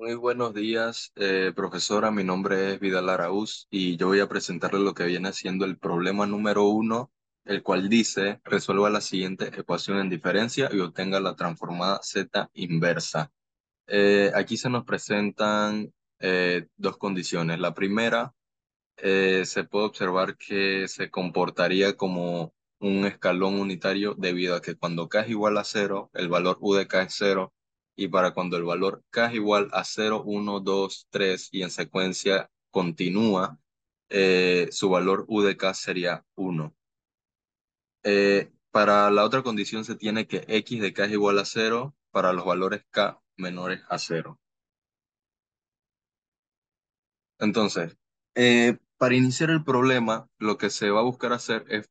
Muy buenos días, eh, profesora. Mi nombre es Vidal Araúz y yo voy a presentarle lo que viene siendo el problema número uno, el cual dice, resuelva la siguiente ecuación en diferencia y obtenga la transformada Z inversa. Eh, aquí se nos presentan eh, dos condiciones. La primera, se puede observar que se comportaría como un escalón unitario debido a que cuando k es igual a cero, el valor u de k es cero, y para cuando el valor k es igual a 0, 1, 2, 3 y en secuencia continúa, eh, su valor u de k sería 1. Eh, para la otra condición se tiene que x de k es igual a 0 para los valores k menores a 0. Entonces, eh, para iniciar el problema, lo que se va a buscar hacer es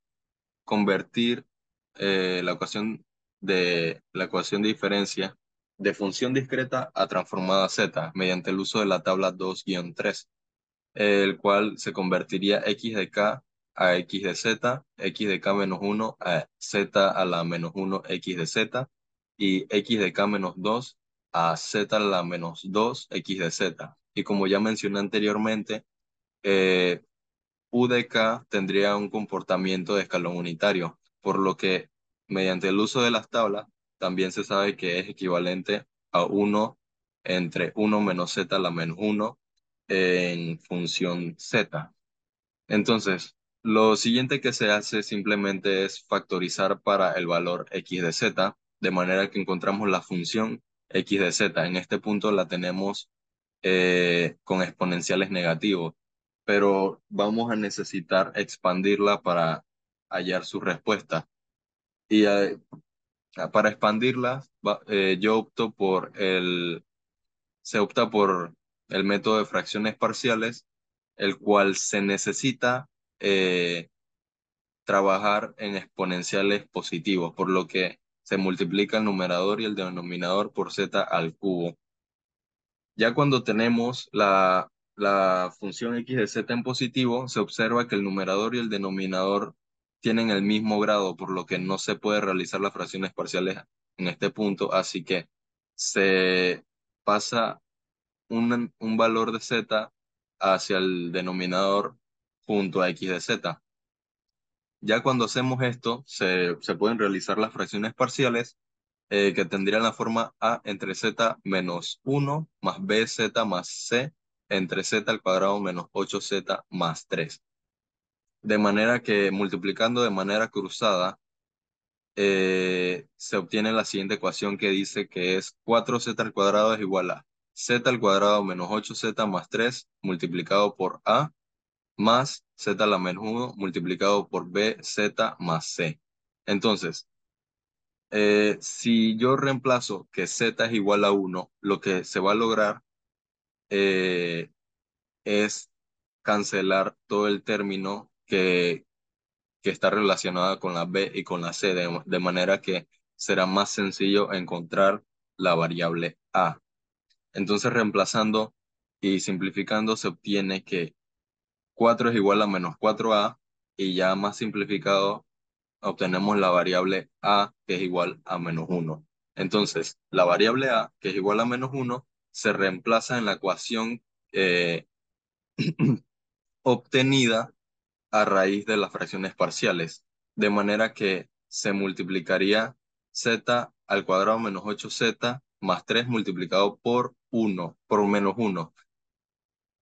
convertir la, la ecuación de diferencia de función discreta a transformada z mediante el uso de la tabla 2-3, el cual se convertiría x de k a x de z, x de k menos 1 a z a la menos 1 x de z y x de k menos 2 a z a la menos 2 x de z. Y como ya mencioné anteriormente, eh, u de k tendría un comportamiento de escalón unitario, por lo que mediante el uso de las tablas también se sabe que es equivalente a 1 entre 1 menos z a la menos 1 en función z. Entonces, lo siguiente que se hace simplemente es factorizar para el valor x de z, de manera que encontramos la función x de z. En este punto la tenemos eh, con exponenciales negativos, pero vamos a necesitar expandirla para hallar su respuesta. Y eh, Ah, para expandirlas, eh, yo opto por el, se opta por el método de fracciones parciales, el cual se necesita eh, trabajar en exponenciales positivos, por lo que se multiplica el numerador y el denominador por z al cubo. Ya cuando tenemos la, la función x de z en positivo, se observa que el numerador y el denominador tienen el mismo grado, por lo que no se puede realizar las fracciones parciales en este punto, así que se pasa un, valor de z hacia el denominador junto a x de z. Ya cuando hacemos esto, se, pueden realizar las fracciones parciales eh, que tendrían la forma a entre z menos 1 más bz más c entre z al cuadrado menos 8z más 3 de manera que multiplicando de manera cruzada, eh, se obtiene la siguiente ecuación que dice que es 4z al cuadrado es igual a z al cuadrado menos 8z más 3 multiplicado por a más z a la menos 1 multiplicado por bz más c. Entonces, eh, si yo reemplazo que z es igual a 1, lo que se va a lograr eh, es cancelar todo el término que, está relacionada con la B y con la C, de, manera que será más sencillo encontrar la variable A. Entonces, reemplazando y simplificando, se obtiene que 4 es igual a menos 4A y ya más simplificado obtenemos la variable A que es igual a menos 1. Entonces, la variable A que es igual a menos 1 se reemplaza en la ecuación eh, obtenida a raíz de las fracciones parciales, de manera que se multiplicaría z al cuadrado menos 8z más 3 multiplicado por 1, por menos 1,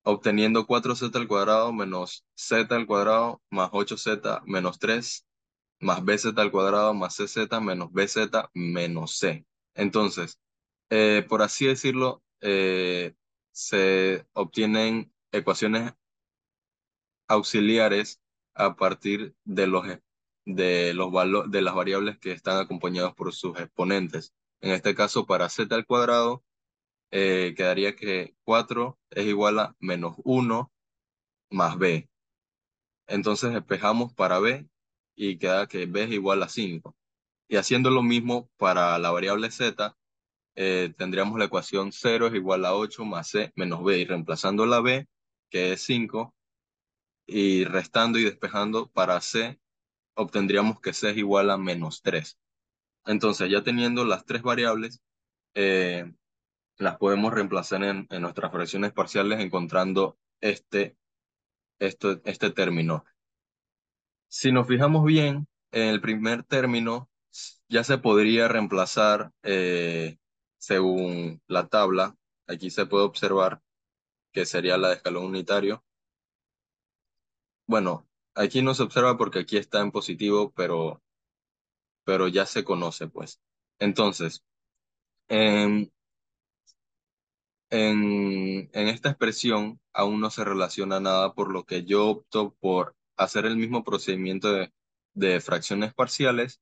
obteniendo 4z al cuadrado menos z al cuadrado más 8z menos 3 más bz al cuadrado más cz menos bz menos c. Entonces, eh, por así decirlo, eh, se obtienen ecuaciones auxiliares a partir de los, e, de los valores de las variables que están acompañados por sus exponentes. En este caso, para z al cuadrado, eh, quedaría que 4 es igual a menos 1 más b. Entonces despejamos para b y queda que b es igual a 5. Y haciendo lo mismo para la variable z, eh, tendríamos la ecuación 0 es igual a 8 más c menos b. Y reemplazando la b, que es 5, y restando y despejando para C, obtendríamos que C es igual a menos 3. Entonces, ya teniendo las tres variables, eh, las podemos reemplazar en, nuestras fracciones parciales encontrando este, este, este término. Si nos fijamos bien, en el primer término ya se podría reemplazar eh, según la tabla. Aquí se puede observar que sería la de escalón unitario bueno, aquí no se observa porque aquí está en positivo, pero, pero ya se conoce, pues. Entonces, em, en, esta expresión aún no se relaciona nada, por lo que yo opto por hacer el mismo procedimiento de, de fracciones parciales.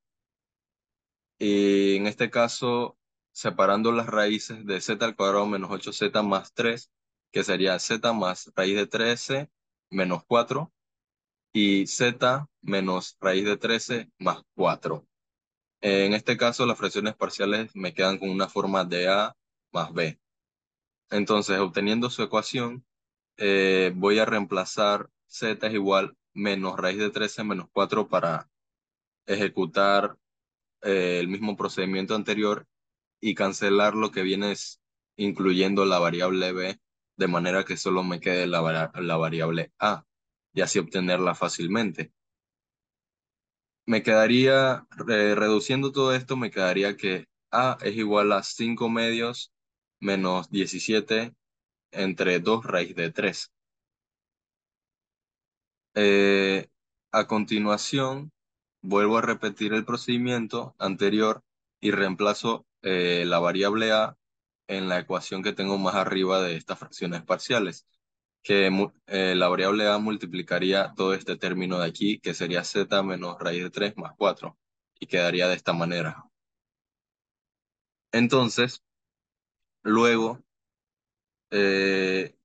Y en este caso, separando las raíces de z al cuadrado menos 8z más 3, que sería z más raíz de 13 menos 4, y z menos raíz de 13 más 4. En este caso, las fracciones parciales me quedan con una forma de a más b. Entonces, obteniendo su ecuación, eh, voy a reemplazar z es igual menos raíz de 13 menos 4 para ejecutar eh, el mismo procedimiento anterior y cancelar lo que viene es incluyendo la variable b, de manera que solo me quede la variable a y así obtenerla fácilmente. Me quedaría, reduciendo todo esto, me quedaría que A ah, es igual a 5 medios menos 17 entre 2 raíz de 3. Eh, a continuación, vuelvo a repetir el procedimiento anterior y reemplazo eh, la variable A en la ecuación que tengo más arriba de estas fracciones parciales que eh, la variable A multiplicaría todo este término de aquí, que sería z menos raíz de 3 más 4, y quedaría de esta manera. Entonces, luego, eh,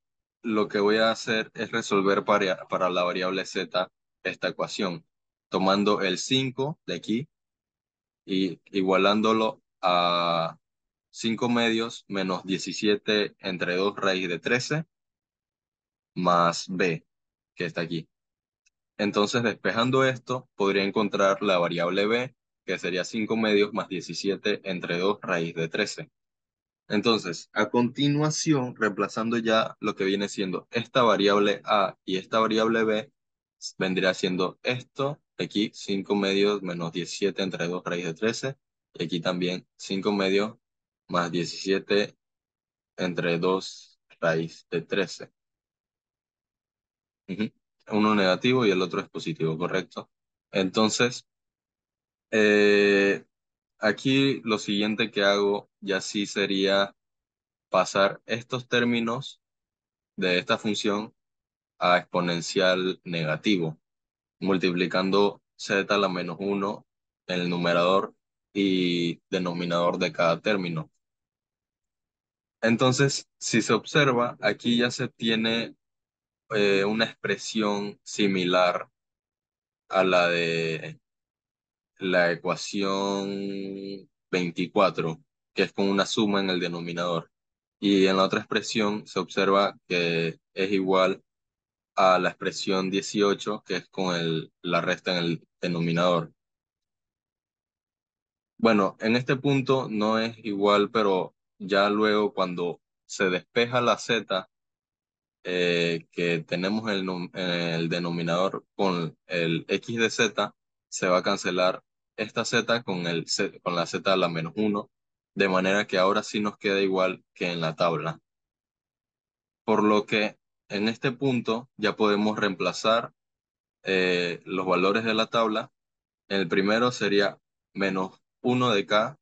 lo que voy a hacer es resolver para, para la variable z esta ecuación, tomando el 5 de aquí y igualándolo a 5 medios menos 17 entre 2 raíz de 13 más b, que está aquí. Entonces, despejando esto, podría encontrar la variable b, que sería 5 medios más 17 entre 2 raíz de 13. Entonces, a continuación, reemplazando ya lo que viene siendo esta variable a y esta variable b, vendría siendo esto, aquí 5 medios menos 17 entre 2 raíz de 13, y aquí también 5 medios más 17 entre 2 raíz de 13. Uno negativo y el otro es positivo, correcto. Entonces, eh, aquí lo siguiente que hago ya sí sería pasar estos términos de esta función a exponencial negativo, multiplicando z a la menos 1 en el numerador y denominador de cada término. Entonces, si se observa, aquí ya se tiene eh, una expresión similar a la de la ecuación 24, que es con una suma en el denominador. Y en la otra expresión se observa que es igual a la expresión 18, que es con el, la resta en el denominador. Bueno, en este punto no es igual, pero ya luego cuando se despeja la z eh, que tenemos eh, el, denominador con el x de z, se va a cancelar esta z con, el con la z a la menos 1, de manera que ahora sí nos queda igual que en la tabla. Por lo que en este punto ya podemos reemplazar eh, los valores de la tabla. El primero sería menos 1 de k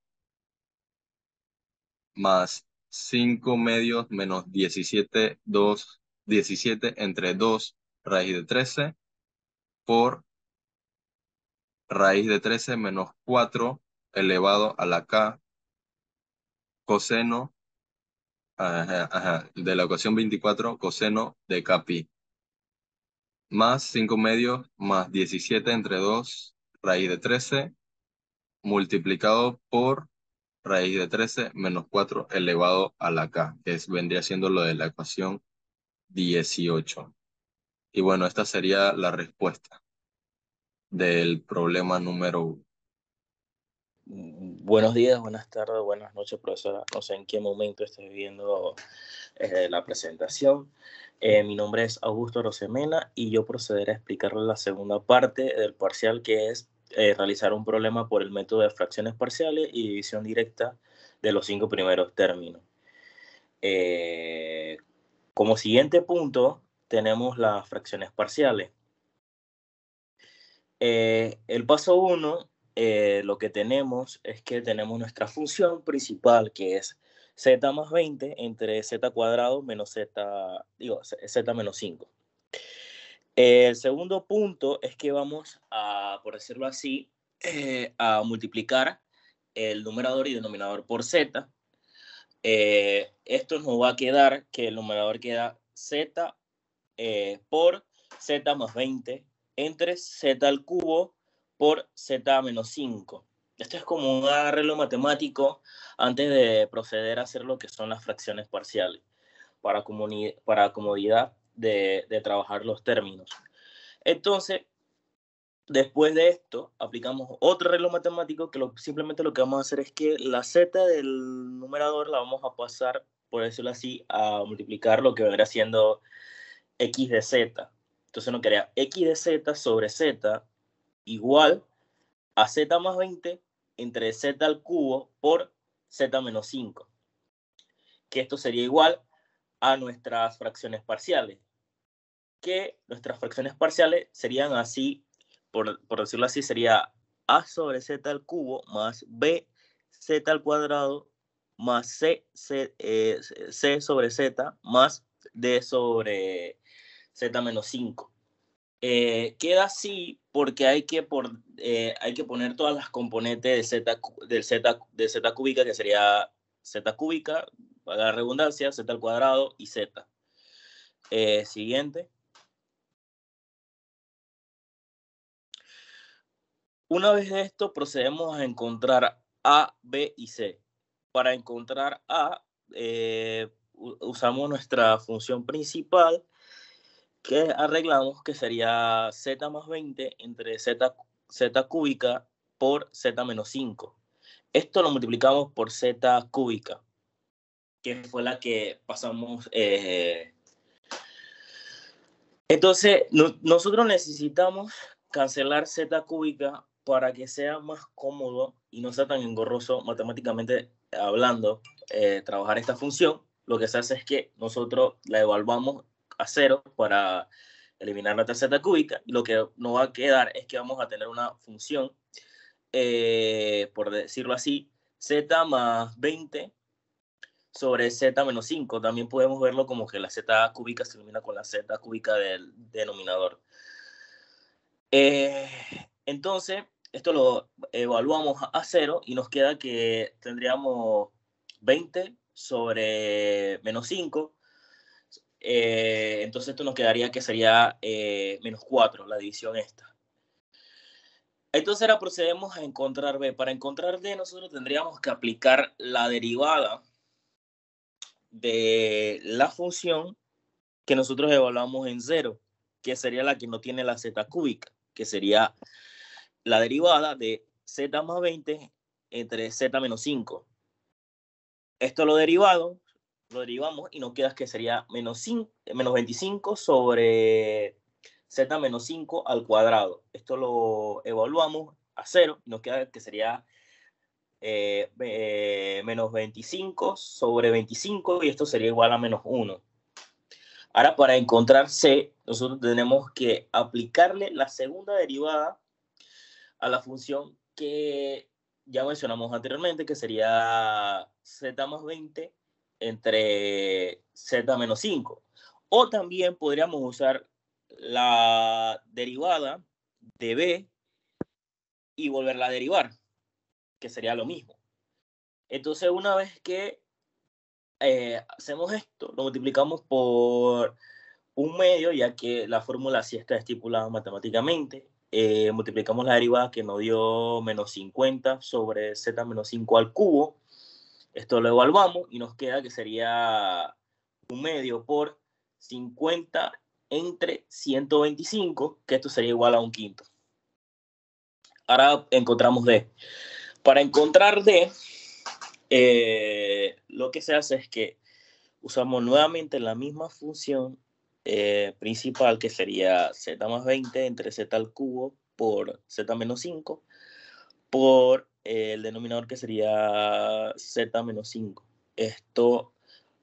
más 5 medios menos 17, 2 17 entre 2 raíz de 13 por raíz de 13 menos 4 elevado a la k coseno de la ecuación 24 coseno de k pi más 5 medios más 17 entre 2 raíz de 13 multiplicado por raíz de 13 menos 4 elevado a la k, que es, vendría siendo lo de la ecuación 18. Y bueno, esta sería la respuesta del problema número Buenos días, buenas tardes, buenas noches, profesora. No sé en qué momento estoy viendo eh, la presentación. Eh, mi nombre es Augusto Rosemena y yo procederé a explicarle la segunda parte del parcial, que es eh, realizar un problema por el método de fracciones parciales y división directa de los cinco primeros términos. Como siguiente punto tenemos las fracciones parciales. Eh, el paso 1, eh, lo que tenemos es que tenemos nuestra función principal, que es z más 20 entre z cuadrado menos z, digo, z menos 5. Eh, el segundo punto es que vamos a, por decirlo así, a multiplicar el numerador y denominador por z eh, esto nos va a quedar que el numerador queda z eh, por z más 20 entre z al cubo por z menos 5. Esto es como un arreglo matemático antes de proceder a hacer lo que son las fracciones parciales, para, para comodidad de trabajar los términos. Entonces, Después de esto, aplicamos otro arreglo matemático que simplemente lo que vamos a hacer es que la z del numerador la vamos a pasar, por decirlo así, a multiplicar lo que vendría siendo x de z. Entonces nos quedaría x de z sobre z igual a z más 20 entre z al cubo por z menos 5. Que esto sería igual a nuestras fracciones parciales. Que nuestras fracciones parciales serían así por, decirlo así, sería a sobre z al cubo más b z al cuadrado más c, eh, sobre z más d sobre z menos 5. Eh, queda así porque hay que, por, eh, hay que poner todas las componentes de z, del z, de z cúbica, que sería z cúbica, para la redundancia, z al cuadrado y z. siguiente. Una vez esto, procedemos a encontrar A, B y C. Para encontrar A, eh, usamos nuestra función principal que arreglamos, que sería z más 20 entre z, z cúbica por z menos 5. Esto lo multiplicamos por z cúbica, que fue la que pasamos. Eh, entonces, nosotros necesitamos cancelar z cúbica para que sea más cómodo y no sea tan engorroso matemáticamente hablando eh, trabajar esta función, lo que se hace es que nosotros la evaluamos a cero para eliminar la tercera cúbica lo que nos va a quedar es que vamos a tener una función, eh, por decirlo así, z más 20 sobre z menos 5. También podemos verlo como que la z cúbica se elimina con la z cúbica del denominador. Eh, entonces, esto lo evaluamos a cero y nos queda que tendríamos 20 sobre menos 5. Eh, entonces esto nos quedaría que sería eh, menos 4, la división esta. Entonces ahora procedemos a encontrar b. Para encontrar d nosotros tendríamos que aplicar la derivada de la función que nosotros evaluamos en 0, que sería la que no tiene la z cúbica, que sería la derivada de z más 20 entre z menos 5. Esto lo derivado, lo derivamos y nos queda que sería menos, 5, 25 sobre z menos 5 al cuadrado. Esto lo evaluamos a 0 y nos queda que sería eh, eh, menos 25 sobre 25 y esto sería igual a menos 1. Ahora para encontrar c, nosotros tenemos que aplicarle la segunda derivada a la función que ya mencionamos anteriormente, que sería z más 20 entre z menos 5. O también podríamos usar la derivada de b y volverla a derivar, que sería lo mismo. Entonces, una vez que eh, hacemos esto, lo multiplicamos por un medio, ya que la fórmula sí está estipulada matemáticamente, eh, multiplicamos la derivada que nos dio menos 50 sobre z menos 5 al cubo. Esto lo evaluamos y nos queda que sería un medio por 50 entre 125, que esto sería igual a un quinto. Ahora encontramos D. Para encontrar D, eh, lo que se hace es que usamos nuevamente la misma función eh, principal, que sería z más 20 entre z al cubo por z menos 5, por el denominador que sería z menos 5. Esto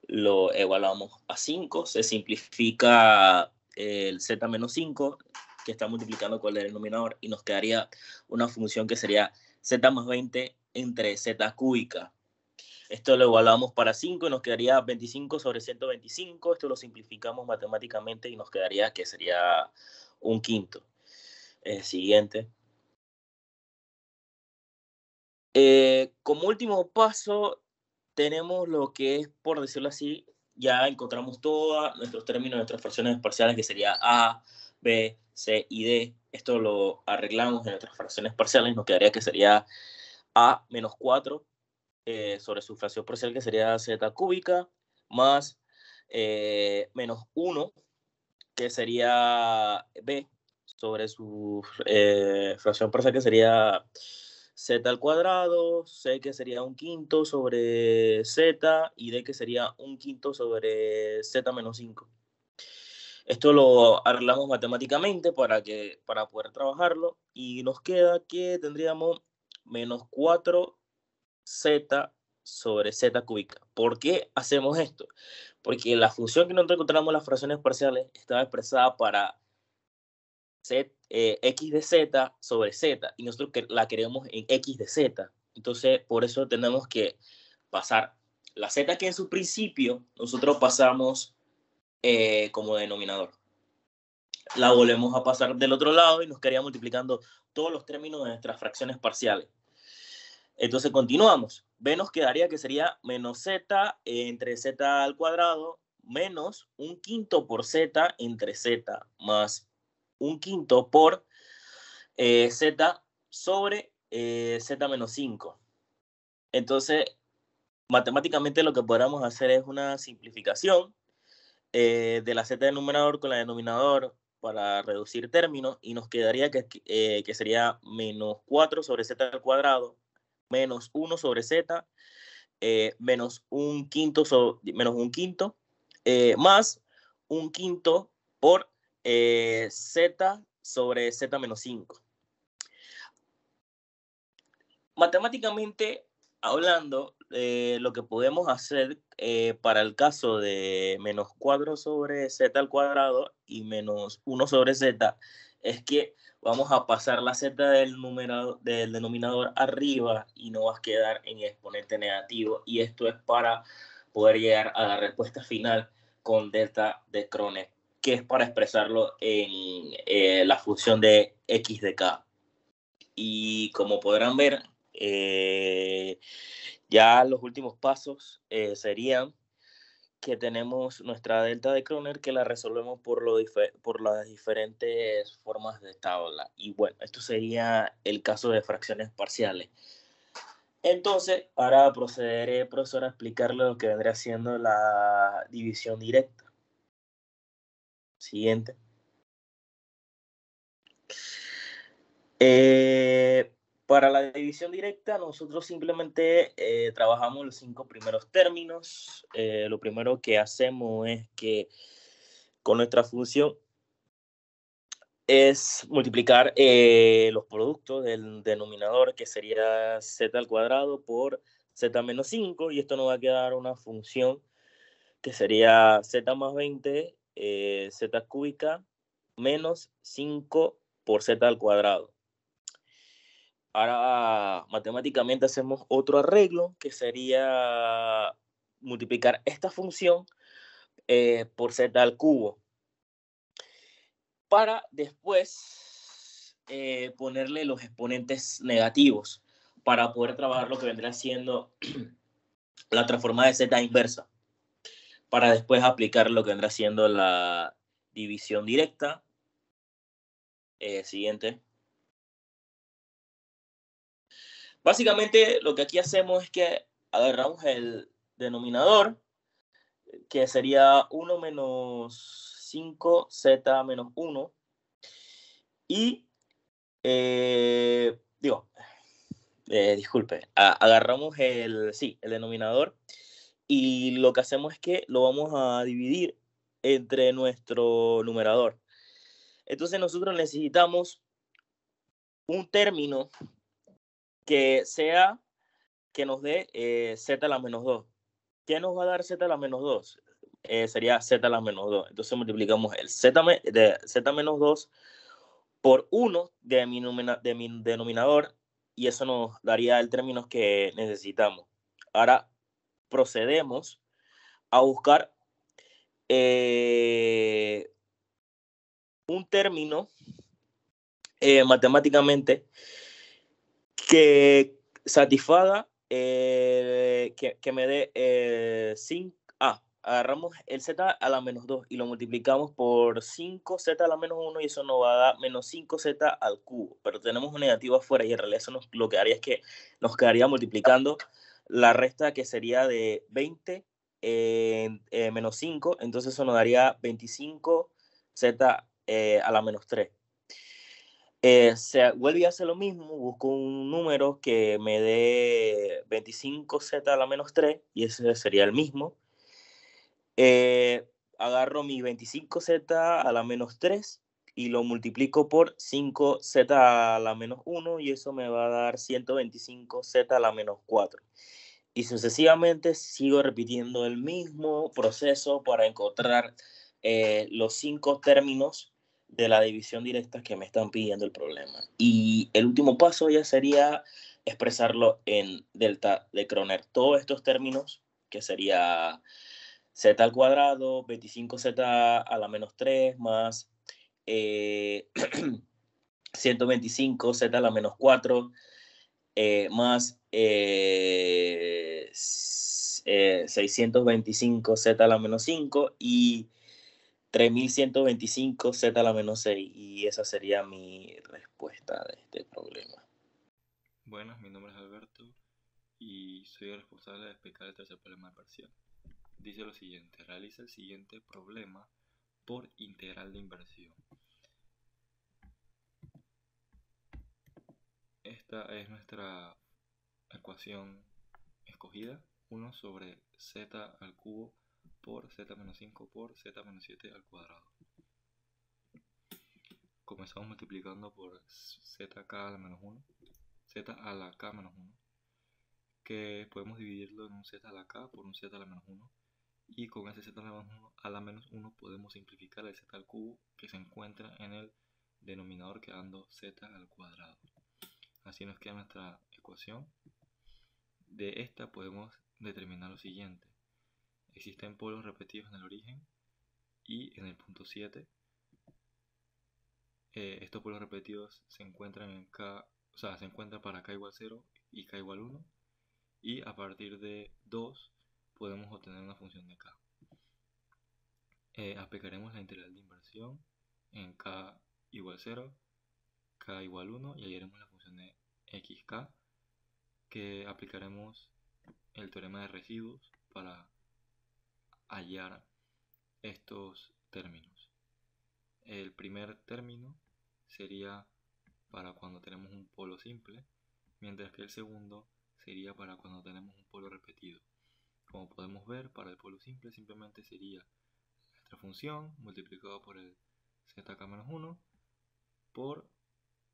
lo evaluamos a 5, se simplifica el z menos 5, que está multiplicando con el denominador, y nos quedaría una función que sería z más 20 entre z cúbica esto lo igualamos para 5 y nos quedaría 25 sobre 125. Esto lo simplificamos matemáticamente y nos quedaría que sería un quinto. Eh, siguiente. Eh, como último paso, tenemos lo que es, por decirlo así, ya encontramos todos nuestros términos, nuestras fracciones parciales, que sería A, B, C y D. Esto lo arreglamos en nuestras fracciones parciales, nos quedaría que sería A menos 4 eh, sobre su fracción parcial, que sería z cúbica, más eh, menos 1, que sería b, sobre su eh, fracción parcial, que sería z al cuadrado, c, que sería un quinto sobre z, y d, que sería un quinto sobre z menos 5. Esto lo arreglamos matemáticamente para, que, para poder trabajarlo y nos queda que tendríamos menos 4 z sobre z cúbica. ¿Por qué hacemos esto? Porque la función que nosotros encontramos en las fracciones parciales estaba expresada para eh, x de z sobre z y nosotros la queremos en x de z. Entonces, por eso tenemos que pasar la z que en su principio nosotros pasamos eh, como denominador. La volvemos a pasar del otro lado y nos quedaría multiplicando todos los términos de nuestras fracciones parciales. Entonces continuamos. B nos quedaría que sería menos z entre z al cuadrado menos un quinto por z entre z más un quinto por eh, z sobre eh, z menos 5. Entonces, matemáticamente lo que podríamos hacer es una simplificación eh, de la z del numerador con la denominador para reducir términos y nos quedaría que, que sería menos 4 sobre z al cuadrado menos 1 sobre z, eh, menos un quinto, menos un quinto eh, más un quinto por eh, z sobre z menos 5. Matemáticamente hablando, lo que podemos hacer para el caso de menos 4 sobre z al cuadrado y menos 1 sobre z es que vamos a pasar la z del, numerador, del denominador arriba y no vas a quedar en exponente negativo. Y esto es para poder llegar a la respuesta final con delta de Kroneck, que es para expresarlo en eh, la función de x de k. Y como podrán ver, eh, ya los últimos pasos eh, serían que tenemos nuestra delta de Kroner que la resolvemos por, lo por las diferentes formas de tabla. Y bueno, esto sería el caso de fracciones parciales. Entonces, ahora procederé, eh, profesor, a explicarle lo que vendría siendo la división directa. Siguiente. Eh, para la división directa, nosotros simplemente eh, trabajamos los cinco primeros términos. Eh, lo primero que hacemos es que con nuestra función es multiplicar eh, los productos del denominador, que sería z al cuadrado, por z menos 5, y esto nos va a quedar una función que sería z más 20, z cúbica, menos 5 por z al cuadrado. Ahora matemáticamente hacemos otro arreglo que sería multiplicar esta función eh, por z al cubo para después eh, ponerle los exponentes negativos para poder trabajar lo que vendrá siendo la transformada de z inversa para después aplicar lo que vendrá siendo la división directa eh, siguiente Básicamente lo que aquí hacemos es que agarramos el denominador, que sería 1 menos 5z menos 1, y, eh, digo, eh, disculpe, agarramos el, sí, el denominador, y lo que hacemos es que lo vamos a dividir entre nuestro numerador. Entonces nosotros necesitamos un término que sea que nos dé eh, z a la menos 2. ¿Qué nos va a dar z a la menos 2? Eh, sería z a la menos 2. Entonces multiplicamos el z, de z menos 2 por 1 de mi, de mi denominador y eso nos daría el término que necesitamos. Ahora procedemos a buscar eh, un término matemáticamente que satisfaga, eh, que, me dé 5, eh, ah, agarramos el z a la menos 2 y lo multiplicamos por 5z a la menos 1 y eso nos va a dar menos 5z al cubo, pero tenemos un negativo afuera y en realidad eso lo que haría es que nos quedaría multiplicando la resta que sería de 20 eh, menos 5, entonces eso nos daría 25z a la menos 3. Eh, se, vuelve a hacer lo mismo, busco un número que me dé 25z a la menos 3 y ese sería el mismo. Eh, agarro mi 25z a la menos 3 y lo multiplico por 5z a la menos 1 y eso me va a dar 125z a la menos 4. Y sucesivamente sigo repitiendo el mismo proceso para encontrar eh, los 5 términos de la división directa que me están pidiendo el problema. Y el último paso ya sería expresarlo en delta de croner Todos estos términos, que sería z al cuadrado, 25z a la menos 3, más 125z eh, a la menos 4, eh, más 625z eh, a la menos 5 y 3125 Z a la menos 6 y esa sería mi respuesta de este problema. Bueno, mi nombre es Alberto y soy el responsable de explicar el tercer problema de parcial. Dice lo siguiente, realiza el siguiente problema por integral de inversión. Esta es nuestra ecuación escogida, 1 sobre z al cubo por z-5 por z-7 al cuadrado. Comenzamos multiplicando por zk a la menos 1, z a la k menos 1, que podemos dividirlo en un z a la k por un z a la menos 1, y con ese z a la menos 1, a la menos 1 podemos simplificar el z al cubo que se encuentra en el denominador quedando z al cuadrado. Así nos queda nuestra ecuación. De esta podemos determinar lo siguiente existen polos repetidos en el origen y en el punto 7. Eh, estos polos repetidos se encuentran K, para K igual 0 y K igual 1. Y a partir de 2 podemos obtener una función de K. Eh, aplicaremos la integral de inversión en K igual 0, K igual 1 y haremos la función de XK que aplicaremos el teorema de residuos para hallar estos términos. El primer término sería para cuando tenemos un polo simple, mientras que el segundo sería para cuando tenemos un polo repetido. Como podemos ver, para el polo simple simplemente sería nuestra función multiplicada por el zk-1 por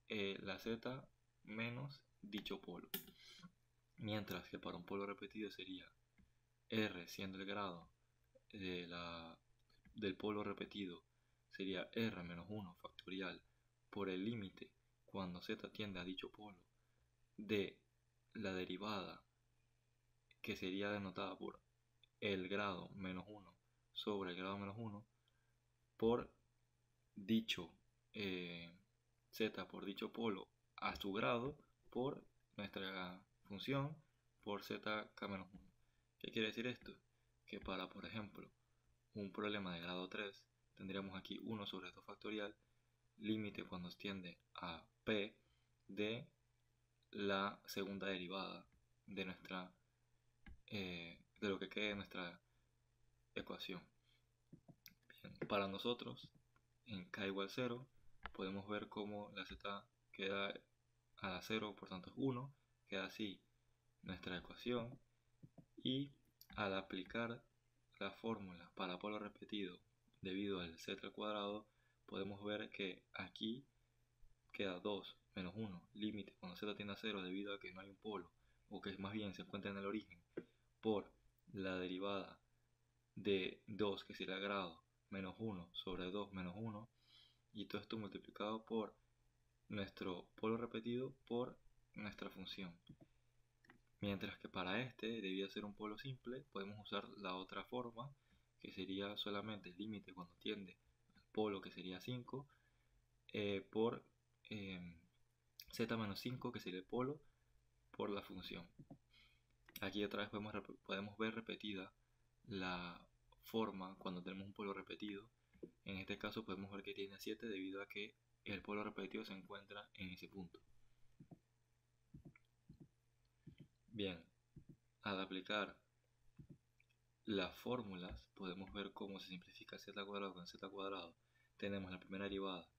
eh, la z menos dicho polo. Mientras que para un polo repetido sería r siendo el grado de la, del polo repetido sería r 1 factorial por el límite cuando z tiende a dicho polo de la derivada que sería denotada por el grado menos 1 sobre el grado menos 1 por dicho eh, z por dicho polo a su grado por nuestra función por zk menos 1. ¿Qué quiere decir esto? que para, por ejemplo, un problema de grado 3, tendríamos aquí 1 sobre 2 factorial, límite cuando extiende a p de la segunda derivada de nuestra eh, de lo que quede en nuestra ecuación. para nosotros, en k igual 0, podemos ver cómo la z queda a 0, por tanto es 1, queda así nuestra ecuación y al aplicar la fórmula para polo repetido debido al z al cuadrado, podemos ver que aquí queda 2 menos 1, límite cuando z tiende a 0 debido a que no hay un polo, o que más bien se encuentra en el origen, por la derivada de 2, que sería grado, menos 1 sobre 2 menos 1, y todo esto multiplicado por nuestro polo repetido por nuestra función. Mientras que para este debía ser un polo simple, podemos usar la otra forma, que sería solamente el límite cuando tiende al polo, que sería 5, eh, por em, z z-5, que sería el polo, por la función. Aquí otra vez podemos, podemos ver repetida la forma cuando tenemos un polo repetido. En este caso podemos ver que tiene 7 debido a que el polo repetido se encuentra en ese punto. Bien, al aplicar las fórmulas podemos ver cómo se simplifica z cuadrado con z cuadrado. Tenemos la primera derivada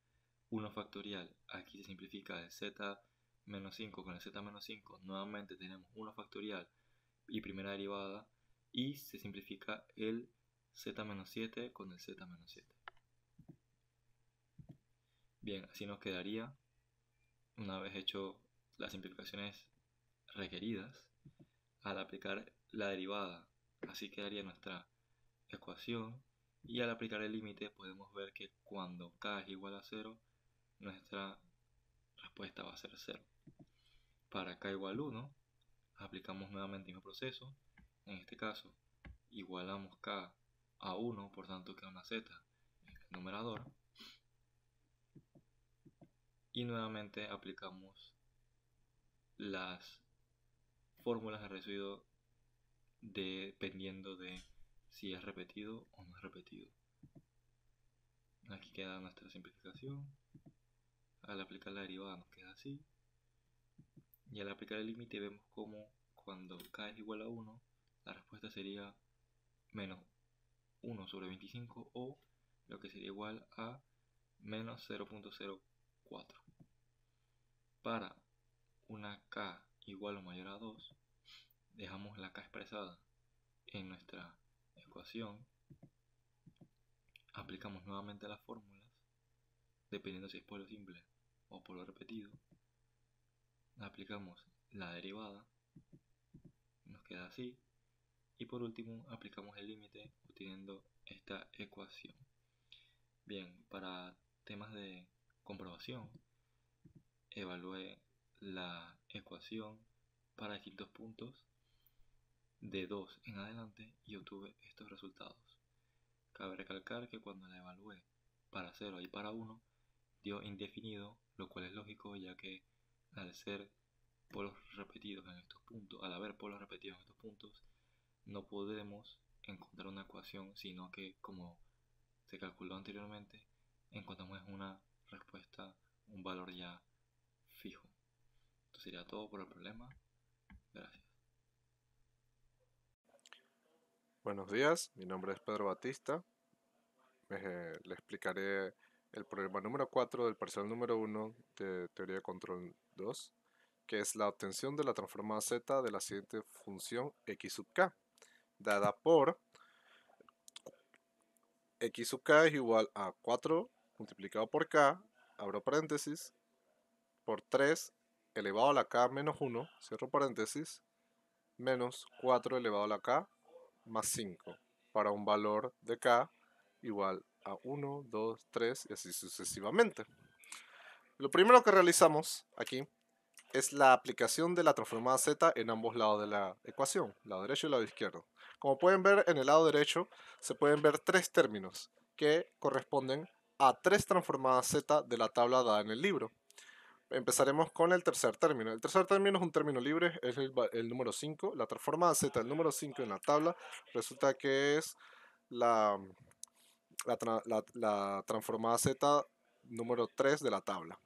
1 factorial, aquí se simplifica el z menos 5 con el z menos 5, nuevamente tenemos 1 factorial y primera derivada, y se simplifica el z menos 7 con el z menos 7. Bien, así nos quedaría, una vez hecho las simplificaciones requeridas al aplicar la derivada. Así quedaría nuestra ecuación y al aplicar el límite podemos ver que cuando k es igual a 0, nuestra respuesta va a ser 0. Para k igual 1, aplicamos nuevamente el mismo proceso. En este caso, igualamos k a 1, por tanto queda una z en el numerador. Y nuevamente aplicamos las fórmulas ha residuo dependiendo de si es repetido o no es repetido. Aquí queda nuestra simplificación. Al aplicar la derivada nos queda así. Y al aplicar el límite vemos como cuando k es igual a 1, la respuesta sería menos 1 sobre 25 o lo que sería igual a menos 0.04. Para una k igual o mayor a 2, dejamos la k expresada en nuestra ecuación, aplicamos nuevamente las fórmulas, dependiendo si es por lo simple o por lo repetido, aplicamos la derivada, nos queda así, y por último aplicamos el límite obteniendo esta ecuación. Bien, para temas de comprobación, evalúe la ecuación para distintos puntos de 2 en adelante y obtuve estos resultados. Cabe recalcar que cuando la evalué para 0 y para 1 dio indefinido, lo cual es lógico ya que al ser polos repetidos en estos puntos, al haber polos repetidos en estos puntos, no podemos encontrar una ecuación, sino que como se calculó anteriormente, encontramos una respuesta, un valor ya sería todo por el problema. Gracias. Buenos días, mi nombre es Pedro Batista. Eh, le explicaré el problema número 4 del parcial número 1 de teoría de control 2, que es la obtención de la transformada z de la siguiente función x sub k, dada por x sub k es igual a 4 multiplicado por k, abro paréntesis, por 3 elevado a la k menos 1, cierro paréntesis, menos 4 elevado a la k más 5, para un valor de k igual a 1, 2, 3 y así sucesivamente. Lo primero que realizamos aquí es la aplicación de la transformada z en ambos lados de la ecuación, lado derecho y lado izquierdo. Como pueden ver en el lado derecho se pueden ver tres términos que corresponden a tres transformadas z de la tabla dada en el libro empezaremos con el tercer término. El tercer término es un término libre, es el, número 5. La transformada Z el número 5 en la tabla resulta que es la, la, transformada Z número 3 de la tabla,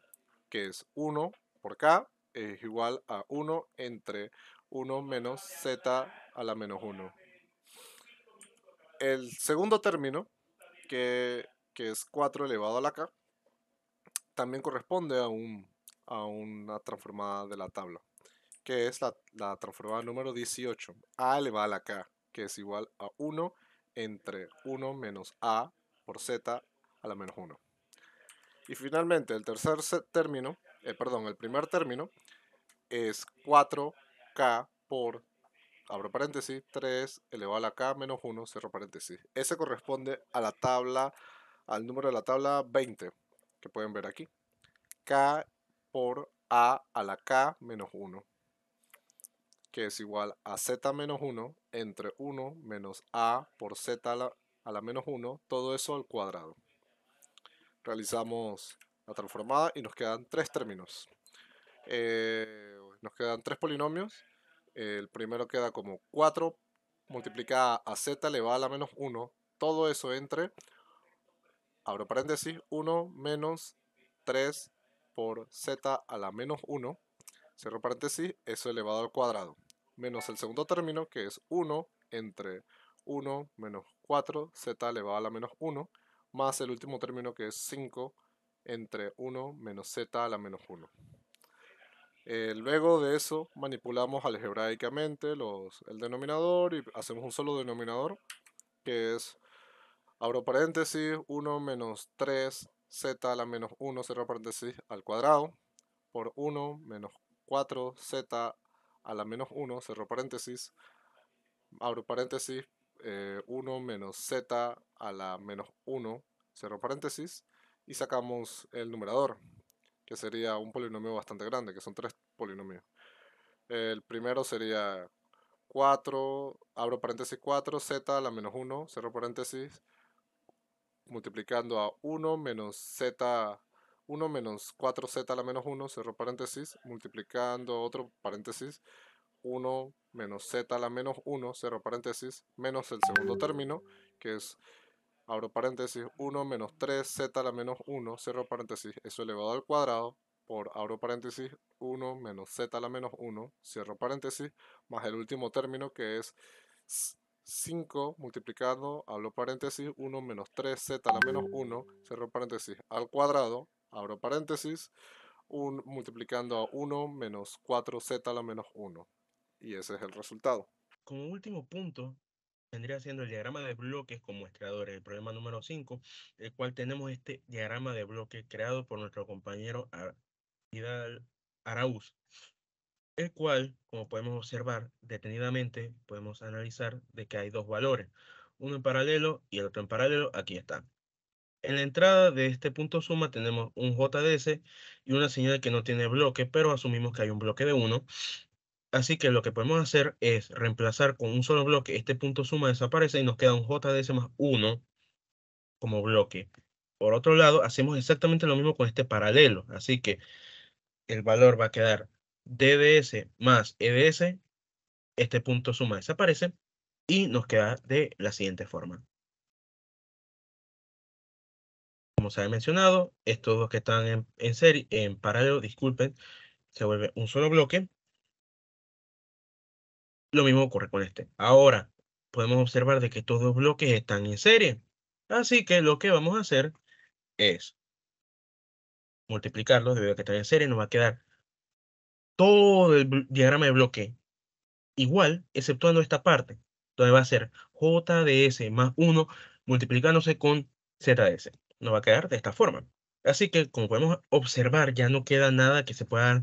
que es 1 por K es igual a 1 entre 1 menos Z a la menos 1. El segundo término, que, que es 4 elevado a la K, también corresponde a un a una transformada de la tabla, que es la, transformada número 18, a elevada a la k, que es igual a 1 entre 1 menos a por z a la menos 1. Y finalmente, el tercer término, eh, perdón, el primer término es 4k por, abro paréntesis, 3 elevado a la k menos 1, cierro paréntesis. Ese corresponde a la tabla, al número de la tabla 20, que pueden ver aquí. k por a a la k menos 1, que es igual a z menos 1 entre 1 menos a por z a la, menos 1, todo eso al cuadrado. Realizamos la transformada y nos quedan tres términos. Eh, nos quedan tres polinomios. El primero queda como 4 multiplicada a z elevado a la menos 1. Todo eso entre, abro paréntesis, 1 menos 3 por z a la menos 1, cierro paréntesis, eso elevado al cuadrado, menos el segundo término que es 1 entre 1 menos 4, z elevado a la menos 1, más el último término que es 5 entre 1 menos z a la menos 1. Eh, luego de eso manipulamos algebraicamente los, el denominador y hacemos un solo denominador que es, abro paréntesis, 1 menos 3 z a la menos 1, cierro paréntesis, al cuadrado, por 1 menos 4z a la menos 1, cerro paréntesis, abro paréntesis, 1 eh, menos z a la menos 1, cerro paréntesis, y sacamos el numerador, que sería un polinomio bastante grande, que son tres polinomios. El primero sería 4, abro paréntesis 4, z a la menos 1, cerro paréntesis, multiplicando a 1 menos z, 1 menos 4z a la menos 1, cierro paréntesis, multiplicando otro paréntesis, 1 menos z a la menos 1, cierro paréntesis, menos el segundo término, que es, abro paréntesis, 1 menos 3z a la menos 1, cierro paréntesis, eso elevado al cuadrado, por, abro paréntesis, 1 menos z a la menos 1, cierro paréntesis, más el último término que es 5 multiplicado, abro paréntesis, 1 menos 3z a la menos 1, cerro paréntesis, al cuadrado, abro paréntesis, un, multiplicando a 1 menos 4z a la menos 1. Y ese es el resultado. Como último punto, vendría siendo el diagrama de bloques con muestradores, el problema número 5, el cual tenemos este diagrama de bloques creado por nuestro compañero Vidal Arauz, el cual, como podemos observar detenidamente, podemos analizar de que hay dos valores, uno en paralelo y el otro en paralelo, aquí está. En la entrada de este punto suma tenemos un JDS y una señal que no tiene bloque, pero asumimos que hay un bloque de uno. Así que lo que podemos hacer es reemplazar con un solo bloque, este punto suma desaparece y nos queda un JDS más 1 como bloque. Por otro lado, hacemos exactamente lo mismo con este paralelo, así que el valor va a quedar DDS más EDS, este punto suma desaparece y nos queda de la siguiente forma. Como se ha mencionado, estos dos que están en, serie, en paralelo, disculpen, se vuelve un solo bloque. Lo mismo ocurre con este. Ahora, podemos observar de que estos dos bloques están en serie. Así que lo que vamos a hacer es multiplicarlos debido a que están en serie, nos va a quedar todo el diagrama de bloque igual, exceptuando esta parte, donde va a ser j de más 1 multiplicándose con z Nos va a quedar de esta forma. Así que, como podemos observar, ya no queda nada que se pueda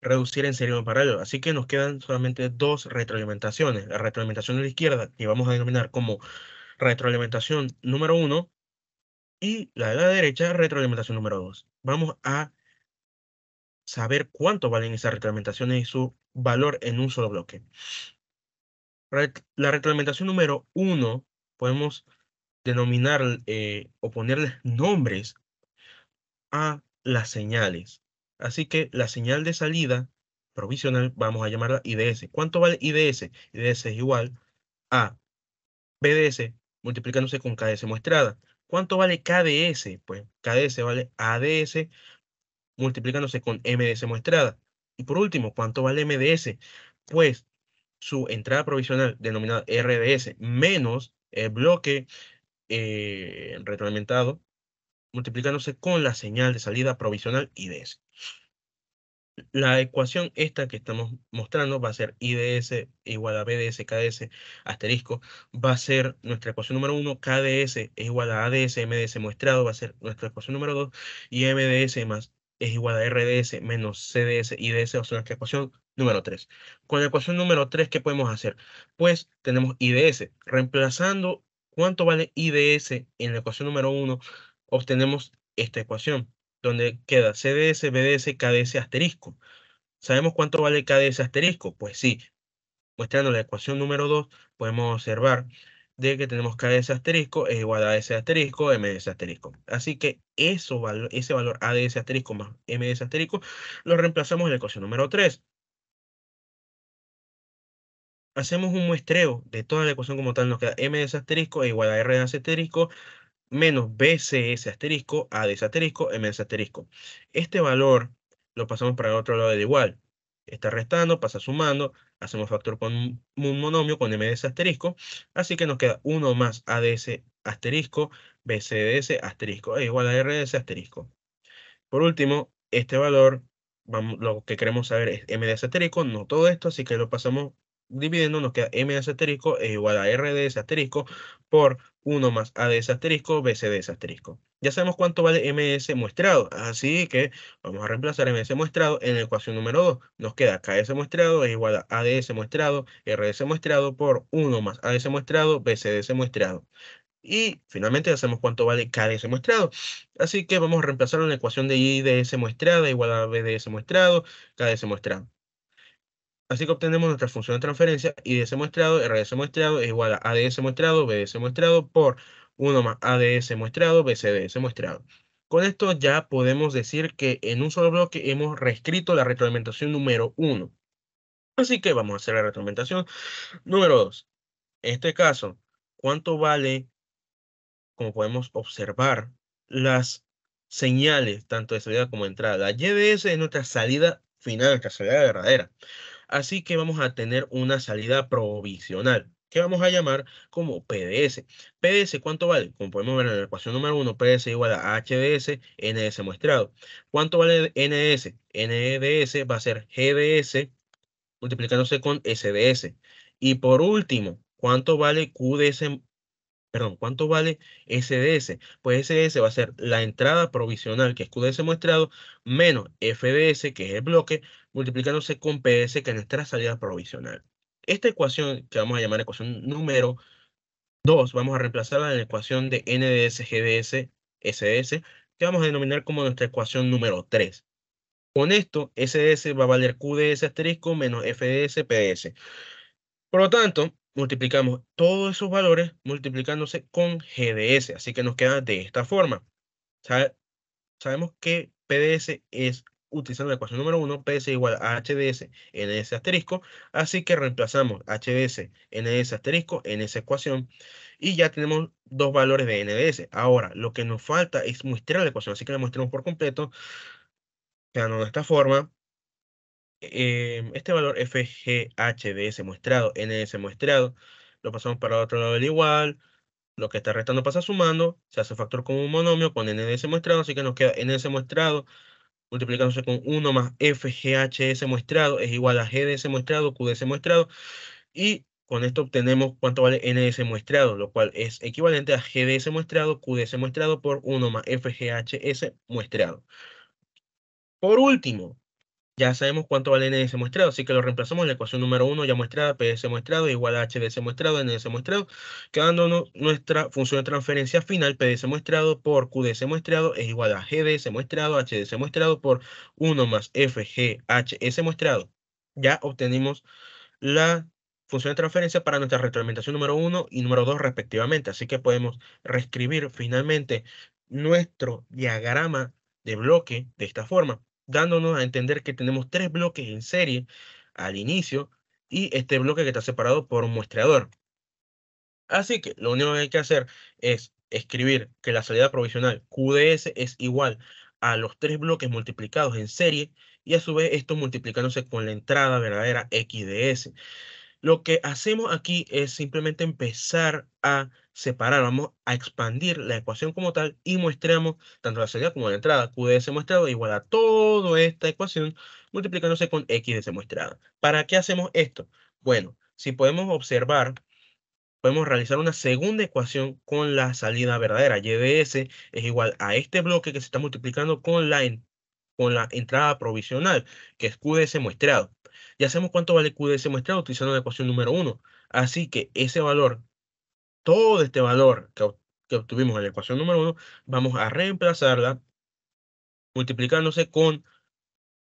reducir en serio en paralelo. Así que nos quedan solamente dos retroalimentaciones. La retroalimentación de la izquierda, que vamos a denominar como retroalimentación número 1, y la de la derecha, retroalimentación número 2. Vamos a saber cuánto valen esas reglamentaciones y su valor en un solo bloque. La reglamentación número uno, podemos denominar eh, o ponerles nombres a las señales. Así que la señal de salida provisional vamos a llamarla IDS. ¿Cuánto vale IDS? IDS es igual a BDS multiplicándose con KDS muestrada. ¿Cuánto vale KDS? Pues KDS vale ADS multiplicándose con MDS muestrada. Y por último, ¿cuánto vale MDS? Pues su entrada provisional denominada RDS menos el bloque eh, retroalimentado multiplicándose con la señal de salida provisional IDS. La ecuación esta que estamos mostrando va a ser IDS igual a BDS, KDS, asterisco, va a ser nuestra ecuación número 1, KDS igual a ADS, MDS muestrado, va a ser nuestra ecuación número 2, y MDS más es igual a RDS menos CDS y DS, o sea, la ecuación número 3. Con la ecuación número 3, ¿qué podemos hacer? Pues tenemos IDS. Reemplazando cuánto vale IDS en la ecuación número 1, obtenemos esta ecuación, donde queda CDS, BDS, KDS asterisco. ¿Sabemos cuánto vale KDS asterisco? Pues sí. Muestrando la ecuación número 2, podemos observar de que tenemos K de asterisco es igual a S asterisco, M asterisco. Así que eso, ese valor A de asterisco más M asterisco lo reemplazamos en la ecuación número 3. Hacemos un muestreo de toda la ecuación como tal, nos queda M de asterisco es igual a R de asterisco menos BCS asterisco, A asterisco, M asterisco. Este valor lo pasamos para el otro lado del igual. Está restando, pasa sumando, Hacemos factor con un monomio con MDS asterisco. Así que nos queda 1 más ADS asterisco, BCDS asterisco, es igual a RDS asterisco. Por último, este valor, lo que queremos saber es ese asterisco, no todo esto, así que lo pasamos dividiendo nos queda M de ese asterisco es igual a R de ese asterisco por 1 más A de ese asterisco, BC de ese asterisco. Ya sabemos cuánto vale MS muestrado, así que vamos a reemplazar MS muestrado en la ecuación número 2. Nos queda KS muestrado es igual a ADS muestrado, RS muestrado por 1 más ADS muestrado, BCDS muestrado. Y finalmente ya sabemos cuánto vale KDS muestrado. Así que vamos a reemplazar en la ecuación de IDS muestrada igual a BDS muestrado, KDS muestrado. Así que obtenemos nuestra función de transferencia y de ese muestrado, RDS muestrado es igual a ADS muestrado, BDS muestrado por 1 más ADS muestrado, BCDS muestrado. Con esto ya podemos decir que en un solo bloque hemos reescrito la retroalimentación número 1. Así que vamos a hacer la retroalimentación número 2. En este caso, ¿cuánto vale, como podemos observar, las señales tanto de salida como de entrada? La YDS es nuestra salida final, nuestra salida verdadera. Así que vamos a tener una salida provisional que vamos a llamar como PDS. PDS, ¿cuánto vale? Como podemos ver en la ecuación número 1, PDS igual a HDS, NDS muestrado. ¿Cuánto vale NS? NDS va a ser GDS multiplicándose con SDS. Y por último, ¿cuánto vale QDS? Perdón, ¿cuánto vale SDS? Pues SDS va a ser la entrada provisional, que es QDS muestrado, menos FDS, que es el bloque, multiplicándose con PS, que es nuestra salida provisional. Esta ecuación, que vamos a llamar ecuación número 2, vamos a reemplazarla en la ecuación de NDS, GDS, SDS, que vamos a denominar como nuestra ecuación número 3. Con esto, SDS va a valer QDS asterisco menos FDS, PDS. Por lo tanto, multiplicamos todos esos valores multiplicándose con GDS. Así que nos queda de esta forma. Sabemos que PDS es utilizando la ecuación número 1, PS igual a HDS NS asterisco, así que reemplazamos HDS NS asterisco en esa ecuación y ya tenemos dos valores de NDS. Ahora, lo que nos falta es mostrar la ecuación, así que la mostramos por completo, quedando de esta forma. Em, este valor FGHDS muestrado, NS muestrado, lo pasamos para el otro lado del igual, lo que está restando pasa sumando, se hace factor como un monomio con NDS muestrado, así que nos queda NS muestrado multiplicándose con 1 más FGHS muestrado es igual a GDS muestrado, QDS muestrado, y con esto obtenemos cuánto vale NS muestrado, lo cual es equivalente a GDS muestrado, QDS muestrado por 1 más FGHS muestrado. Por último, ya sabemos cuánto vale NS muestrado, así que lo reemplazamos en la ecuación número 1 ya muestrada, PS muestrado igual a HDS muestrado, NS muestrado, quedándonos nuestra función de transferencia final, PDS muestrado por QDS muestrado es igual a GDS muestrado, HDS muestrado por 1 más FGHS muestrado. Ya obtenimos la función de transferencia para nuestra retroalimentación número 1 y número 2 respectivamente, así que podemos reescribir finalmente nuestro diagrama de bloque de esta forma dándonos a entender que tenemos tres bloques en serie al inicio y este bloque que está separado por un muestreador. Así que lo único que hay que hacer es escribir que la salida provisional QDS es igual a los tres bloques multiplicados en serie y a su vez esto multiplicándose con la entrada verdadera XDS. Lo que hacemos aquí es simplemente empezar a vamos a expandir la ecuación como tal y mostramos tanto la salida como la entrada. Q de S igual a toda esta ecuación multiplicándose con X de ¿Para qué hacemos esto? Bueno, si podemos observar, podemos realizar una segunda ecuación con la salida verdadera. Y es igual a este bloque que se está multiplicando con la, con la entrada provisional, que es Q de S muestrado. Ya sabemos cuánto vale Q de muestrado utilizando la ecuación número 1. Así que ese valor todo este valor que, obtuvimos en la ecuación número 1, vamos a reemplazarla multiplicándose con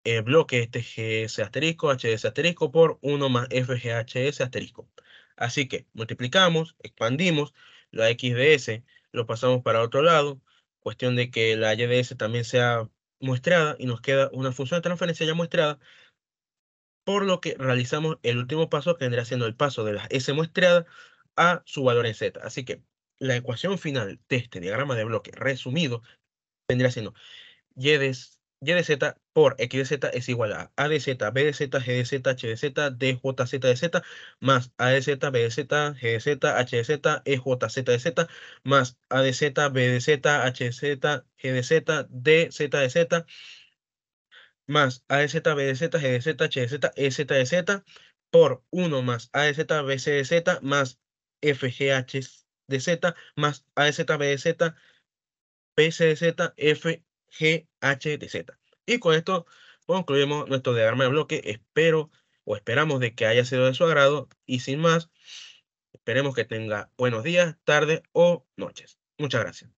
el bloque este GS asterisco, HS asterisco por 1 más FGHS asterisco. Así que multiplicamos, expandimos la X de S, lo pasamos para otro lado, cuestión de que la Y de S también sea muestrada y nos queda una función de transferencia ya muestrada, por lo que realizamos el último paso que vendrá siendo el paso de la S muestradas a su valor en z. Así que la ecuación final de este diagrama de bloque resumido vendría siendo y de, z por x de z es igual a a de z, b de z, g de z, h de z, d, j, z de z, más a de z, b de z, g de z, h de z, e, j, z de z, más a de z, b de z, h z, g de z, d, z de z, más a de z, b de z, g de z, h de z, e, por 1 más a de z, b, z, más FGHDZ más AZBDZ, PCDZ, FGHDZ. Y con esto concluimos nuestro diagrama de bloque. Espero o esperamos de que haya sido de su agrado y sin más, esperemos que tenga buenos días, tardes o noches. Muchas gracias.